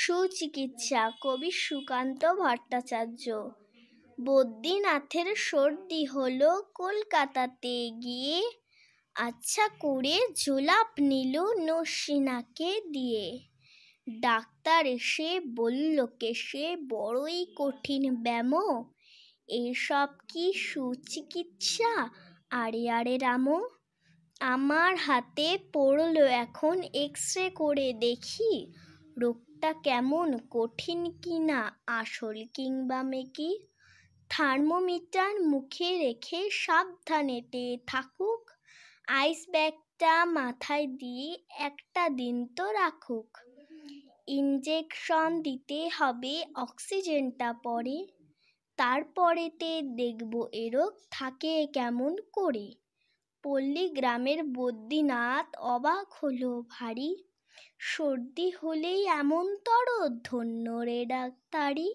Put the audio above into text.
সুচিকিৎসা কবি সুকান্ত ভট্টাচার্য বদ্রীনাথের সর্দি হলো কলকাতাতে গিয়ে আচ্ছা করে ঝোলাপ নিল নসিনাকে দিয়ে ডাক্তার এসে বলল কেসে বড়ই কঠিন ব্যাম এসব কি সুচিকিৎসা আরে আরে রামো আমার হাতে পড়লো এখন এক্স রে করে দেখি রোগটা কেমন কঠিন কি না আসল কিংবা মেকি থার্মোমিটার মুখে রেখে সাবধানেতে থাকুক আইস ব্যাগটা মাথায় দিয়ে একটা দিন তো রাখুক ইঞ্জেকশন দিতে হবে অক্সিজেনটা পরে তারপরেতে দেখব এ রোগ থাকে কেমন করে পল্লী গ্রামের বদ্রীনাথ অবাক হলো ভারী সর্দি হলেই এমন তর ধন্য রে ডাক্তারি